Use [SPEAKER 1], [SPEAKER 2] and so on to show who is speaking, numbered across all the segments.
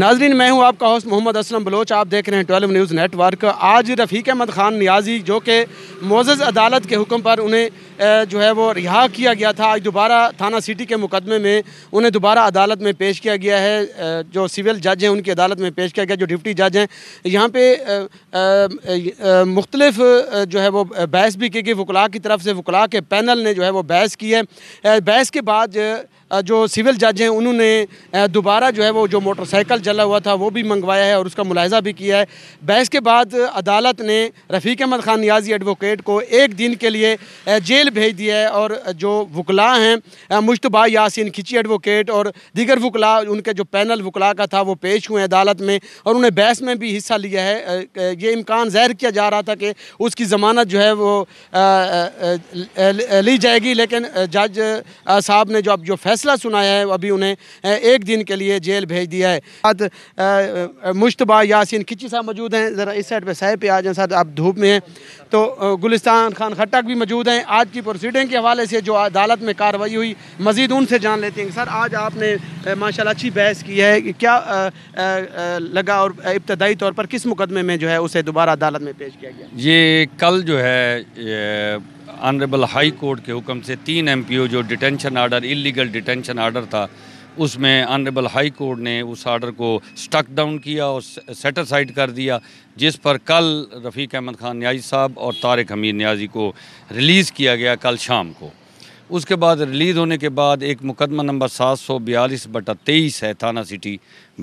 [SPEAKER 1] नाजरीन मैं हूं आपका होस्ट मोहम्मद असलम बलोच आप देख रहे हैं ट्वेल्व न्यूज़ नेटवर्क आज रफ़ीक अहमद ख़ान नियाजी जो कि मोज़ अदालत के हुक्म पर उन्हें जो है वो रिहा किया गया था आज दोबारा थाना सिटी के मुकदमे में उन्हें दोबारा अदालत में पेश किया गया है जो सिविल जज हैं उनकी अदालत में पेश किया गया जो डिप्टी जज हैं यहाँ पे मुख्तलफ जो है वो बहस भी की गई वकला की तरफ से वकला के पैनल ने जो है वो बहस की है बहस के बाद जो सिविल जज हैं उन्होंने दोबारा जो है वो जो मोटरसाइकिल जला हुआ था वो भी मंगवाया है और उसका मुलायजा भी किया है बहस के बाद अदालत ने रफ़ीक अहमद ख़ान न्याजी एडवोकेट को एक दिन के लिए जेल भेज दिया है और जो वकला हैं मुशतबा यासिन खिची एडवोकेट और दीगर वकला उनके जो पैनल वकला का था वो पेश हुए हैं अदालत में और उन्हें बहस में भी हिस्सा लिया है ये इम्कान ज़ाहिर किया जा रहा था कि उसकी ज़मानत जो है वो ली जाएगी लेकिन जज साहब ने जो अब जो फैसला फैसला सुनाया है अभी उन्हें एक दिन के लिए जेल भेज दिया है साथ मुशतबा यासिन खिची साहब मौजूद हैं ज़रा इस साइड पर साहब पे आ जाए साथ आप धूप में हैं तो गुलिस्तान खान खट्टक भी मौजूद हैं आज की प्रोसीडिंग के हवाले से जो अदालत में कार्रवाई हुई मज़ीद उनसे जान लेते हैं सर आज आपने माशाला अच्छी बहस की है क्या लगा और इब्तदाई तौर पर किस मुकदमे में जो है उसे दोबारा अदालत में
[SPEAKER 2] पेश किया गया ये कल जो है ऑनरेबल हाई कोर्ट के हुक्म से तीन एम पी ओ जो detention order illegal detention order था उसमें ऑनरेबल हाई कोर्ट ने उस आर्डर को स्टक डाउन किया और सेटिसाइड कर दिया जिस पर कल रफ़ीक अहमद ख़ान न्याजी साहब और तारक हमीद न्याजी को रिलीज़ किया गया कल शाम को उसके बाद रिलीज़ होने के बाद एक मुकदमा नंबर सात सौ बयालीस बटा तेईस है थाना सिटी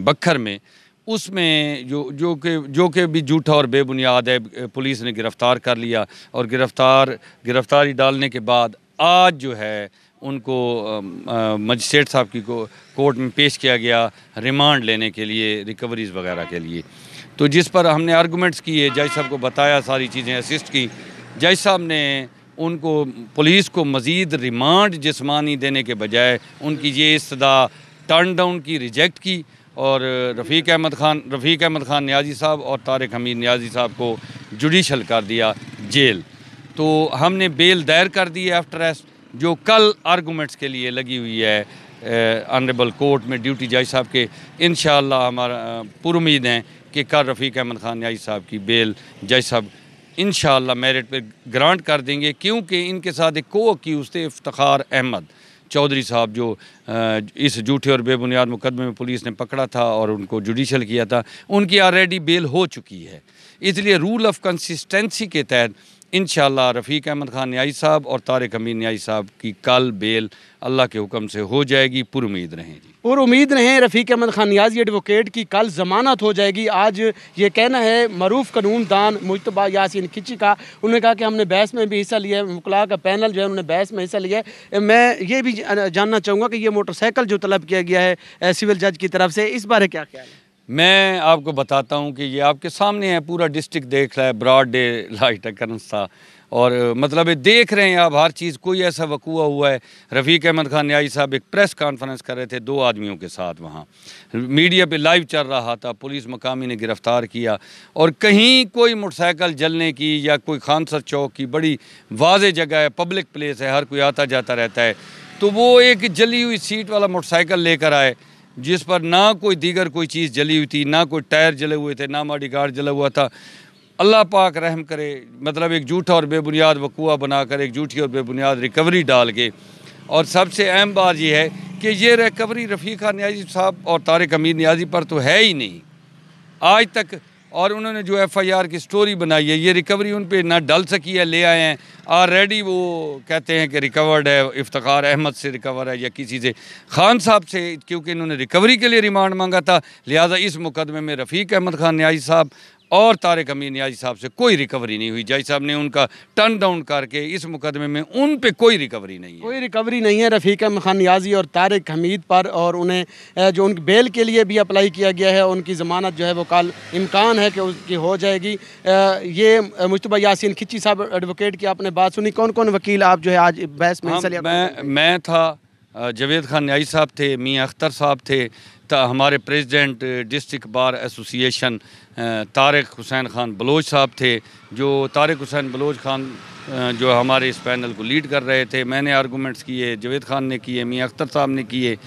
[SPEAKER 2] बखर में उसमें जो जो के जो के भी झूठा और बेबुनियाद है पुलिस ने गिरफ़्तार कर लिया और गिरफ़्तार गिरफ़्तारी डालने के बाद आज जो है उनको मजिस्ट्रेट साहब की को, कोर्ट में पेश किया गया रिमांड लेने के लिए रिकवरीज वगैरह के लिए तो जिस पर हमने आर्गूमेंट्स किए जज साहब को बताया सारी चीज़ें असिस्ट की जज साहब ने उनको पुलिस को मज़ीद रिमांड जिसमानी देने के बजाय उनकी ये इस्तः टर्न डाउन की रिजेक्ट की और रफ़ीक अहमद खान रफ़ीक अहमद खान न्याजी साहब और तारक हमीद न्याजी साहब को जुडिशल कर दिया जेल तो हमने बेल दायर कर दी है आफ्टर एस्ट जो कल आर्गूमेंट्स के लिए लगी हुई है ऑनरेबल कोर्ट में ड्यूटी जज साहब के इन हमारा पुरुद हैं कि कल रफ़ीक अहमद खान न्याजी साहब की बेल जज साहब इन मेरिट पर ग्रांट कर देंगे क्योंकि इनके साथ एक को अक्यूज़ थे इफ्तार अहमद चौधरी साहब जो इस झूठे और बेबुनियाद मुकदमे में पुलिस ने पकड़ा था और उनको जुडिशल किया था उनकी ऑलरेडी बेल हो चुकी है इसलिए रूल ऑफ कंसिस्टेंसी के तहत इन रफ़ीक अहमद ख़ान न्याई साहब और तारक अमीन न्याई साहब की कल बेल अल्लाह के हुक्म से हो जाएगी पुरुद रहें जी
[SPEAKER 1] और उम्मीद रहें रफ़ीक अहमद खान न्याजी एडवोकेट की कल जमानत हो जाएगी आज ये कहना है मरूफ कानून दान मुशतबा यासिन खिची का उन्होंने कहा कि हमने बहस में भी हिस्सा लिया है मुकला का पैनल जो है उन्होंने बहस में हिस्सा लिया है मैं ये भी जानना चाहूँगा कि ये मोटरसाइकिल जो तलब किया गया है सिविल जज की तरफ से इस बारे क्या ख्याल है
[SPEAKER 2] मैं आपको बताता हूँ कि ये आपके सामने है पूरा डिस्ट्रिक्ट देख रहा है ब्रॉड डे लाइट है करन और मतलब देख रहे हैं आप हर चीज़ कोई ऐसा वकूआ हुआ है रफ़ीक अहमद खान न्याई साहब एक प्रेस कॉन्फ्रेंस कर रहे थे दो आदमियों के साथ वहाँ मीडिया पे लाइव चल रहा था पुलिस मकामी ने गिरफ़्तार किया और कहीं कोई मोटरसाइकिल जलने की या कोई खानसर चौक की बड़ी वाज जगह है पब्लिक प्लेस है हर कोई आता जाता रहता है तो वो एक जली हुई सीट वाला मोटरसाइकिल लेकर आए जिस पर ना कोई दीगर कोई चीज़ जली हुई थी ना कोई टायर जले हुए थे ना माडी गार्ड जला हुआ था अल्लाह पाक रहम करे मतलब एक झूठा और बेबुनियाद वकूआ बनाकर एक झूठी और बेबुनियाद रिकवरी डाल के और सबसे अहम बात यह है कि ये रिकवरी रफ़ीक़ा न्याजी साहब और तारक अमीर न्याजी पर तो है ही नहीं आज तक और उन्होंने जो एफआईआर की स्टोरी बनाई है ये रिकवरी उन पर ना डल सकी है ले आए हैं ऑलरेडी वो कहते हैं कि रिकवर्ड है इफ्तार अहमद से रिकवर है या किसी से खान साहब से क्योंकि इन्होंने रिकवरी के लिए रिमांड मांगा था लिहाजा इस मुकदमे में रफ़ीक अहमद खान न्याजी साहब और तारक अमीन याजी साहब से कोई रिकवरी नहीं हुई जाई साहब ने उनका टर्न डाउन करके इस मुकदमे में उन पे कोई रिकवरी नहीं है
[SPEAKER 1] कोई रिकवरी नहीं है रफ़ीक खान न्याजी और तारक हमीद पर और उन्हें जो उन बेल के लिए भी अप्लाई किया गया है उनकी ज़मानत जो है वो काल इम्कान है कि उसकी हो जाएगी ये मुशतबा यासिन खिची साहब एडवोकेट की आपने बात सुनी कौन कौन वकील आप जो है आज बहस में
[SPEAKER 2] मैं मैं था जवेद खान न्याई साहब थे मियाँ अख्तर साहब थे हमारे president district bar association Tariq Hussain Khan Baloch साहब थे जो तारक हुसैन बलोच खान जो हमारे इस पैनल को लीड कर रहे थे मैंने आर्गूमेंट्स किए जवेद खान ने किए मियाँ अख्तर साहब ने किए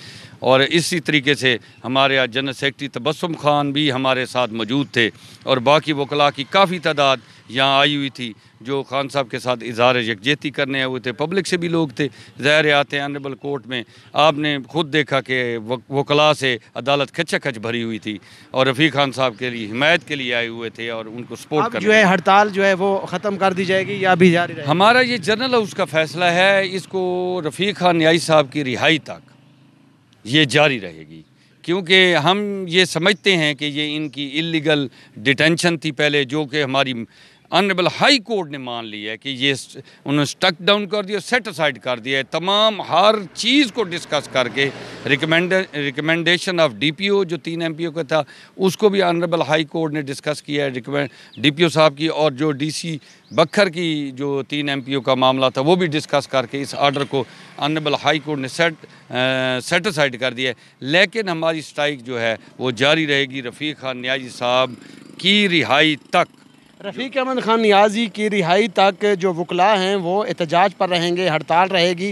[SPEAKER 2] और इसी तरीके से हमारे यहाँ जनरल सेक्रटरी तबसम खान भी हमारे साथ मौजूद थे और बाकी वकला की काफ़ी तादाद यहाँ आई हुई थी जो खान साहब के साथ इजहार यकजहती करने आए हुए थे पब्लिक से भी लोग थे ज़ाहिर आते हैं अनबल कोर्ट में आपने खुद देखा कि वकला से अदालत खच भरी हुई थी और रफ़ी खान साहब के लिए हिमायत के लिए आए हुए थे और उनको सपोर्ट कर जो है हड़ताल
[SPEAKER 1] जो है वो ख़त्म कर दी जाएगी या भी जारी
[SPEAKER 2] हमारा ये जनरल हाउस का फैसला है इसको रफ़ी खान न्याई साहब की रिहाई तक ये जारी रहेगी क्योंकि हम ये समझते हैं कि ये इनकी इलीगल डिटेंशन थी पहले जो कि हमारी ऑनरेबल हाई कोर्ट ने मान लिया कि ये उन्होंने स्टक डाउन कर दिया सेट असाइड कर दिया है तमाम हर चीज़ को डिस्कस करके रिकमेंड रिकमेंडेशन ऑफ डीपीओ जो तीन एमपीओ का था उसको भी ऑनरेबल हाई कोर्ट ने डिस्कस किया है रिकमेंड डीपीओ साहब की और जो डीसी बखर की जो तीन एमपीओ का मामला था वो भी डिस्कस करके इस आर्डर को ऑनरेबल हाई कोर्ट ने सेट सेटिसाइड कर दिया है लेकिन हमारी स्ट्राइक जो है वो जारी रहेगी रफ़ी खान न्याजी साहब की रिहाई तक रफ़ीक अहमद
[SPEAKER 1] खान न्याजी की रिहाई तक जो वकला हैं वो एहतजाज पर रहेंगे हड़ताल रहेगी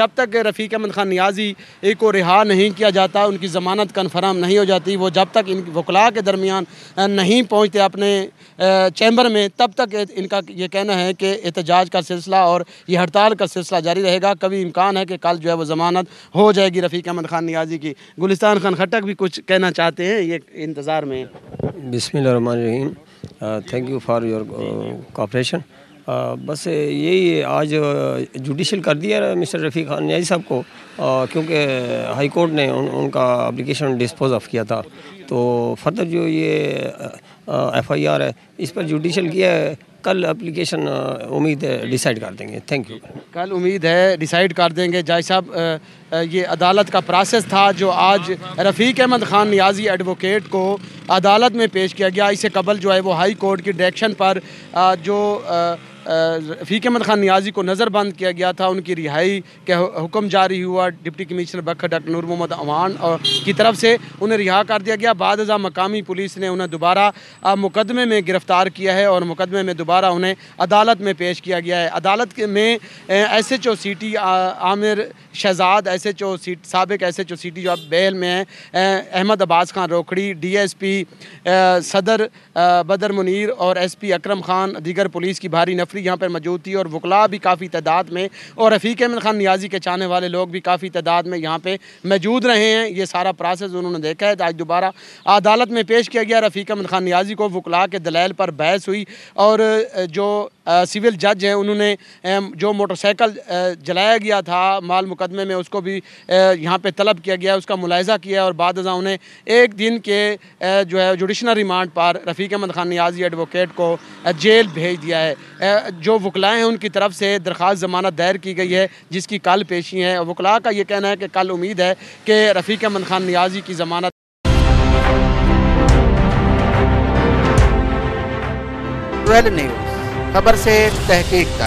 [SPEAKER 1] जब तक रफ़ीक अहमद खान न्याजी को रिहा नहीं किया जाता उनकी ज़मानत कन्फर्म नहीं हो जाती वो जब तक इन वकला के दरमियान नहीं पहुँचते अपने चैम्बर में तब तक इनका ये कहना है कि एहतजाज का सिलसिला और ये हड़ताल का सिलसिला जारी रहेगा कभी इम्कान है कि कल जो है वो ज़मानत हो जाएगी रफ़ीक अहमद खान न्याजी की गुलिस्तान खान खटक भी कुछ कहना चाहते हैं ये इंतज़ार में बिसमीम thank you for your cooperation बस यही आज जुडिशल uh, कर दिया मिस्टर रफ़ी खान न्याजी साहब को uh, क्योंकि हाई कोर्ट ने उन, उनका अप्लीकेशन डिस्पोज ऑफ किया था तो फर्दर जो ये एफ आई आर है इस पर जुडिशल किया है कल एप्लीकेशन उम्मीद डिसाइड कर देंगे थैंक यू कल उम्मीद है डिसाइड कर देंगे जाय साहब ये अदालत का प्रोसेस था जो आज रफ़ीक अहमद ख़ान नियाजी एडवोकेट को अदालत में पेश किया गया इससे कबल जो है वो हाई कोर्ट की डायरेक्शन पर जो रफ़ीक अहमद ख़ान नियाजी को नज़रबंद किया गया था उनकी रिहाई के हुक्म जारी हुआ deputy commissioner Bhakkar doctor Noor Muhammad Awan की तरफ से उन्हें रिहा कर दिया गया बाद हज़ा मकामी पुलिस ने उन्हें दोबारा मुकदमे में गिरफ़्तार किया है और मुकदमे में दोबारा उन्हें अदालत में पेश किया गया है अदालत में S H O C T Amir Shahzad S H O C सबक S H O C T जो अब में है Ahmed Abbas Khan Rokhri D S P Saddar Badar मुनर और एस पी अक्रम खान दीगर पुलिस की भारी नफर मछली यहाँ पर मौजूद थी और वकला भी काफ़ी तादाद में और रफ़ीक अहमद ख़ान न्याजी के चाहने वाले लोग भी काफ़ी तादाद में यहाँ पर मौजूद रहे हैं ये सारा प्रोसेस उन्होंने देखा है आज दोबारा अदालत में पेश किया गया रफ़ीक अहमद ख़ान न्याजी को वकला के दलैल पर बहस हुई और जो सिविल जज हैं उन्होंने जो मोटरसाइकिल जलाया गया था माल मुकदमे में उसको भी यहाँ पे तलब किया गया उसका मुलायजा किया और बाद उन्हें एक दिन के जो है जुडिशनल रिमांड पर रफ़ीक अहमद खान नियाजी एडवोकेट को जेल भेज दिया है जो वकलाएँ हैं उनकी तरफ से दरख्वास्त जमानत दायर की गई है जिसकी कल पेशी है वकला का ये कहना है कि कल उम्मीद है कि रफ़ीक अहमद खान नियाजी की जमानत
[SPEAKER 2] Well, News. खबर से तहकीक तक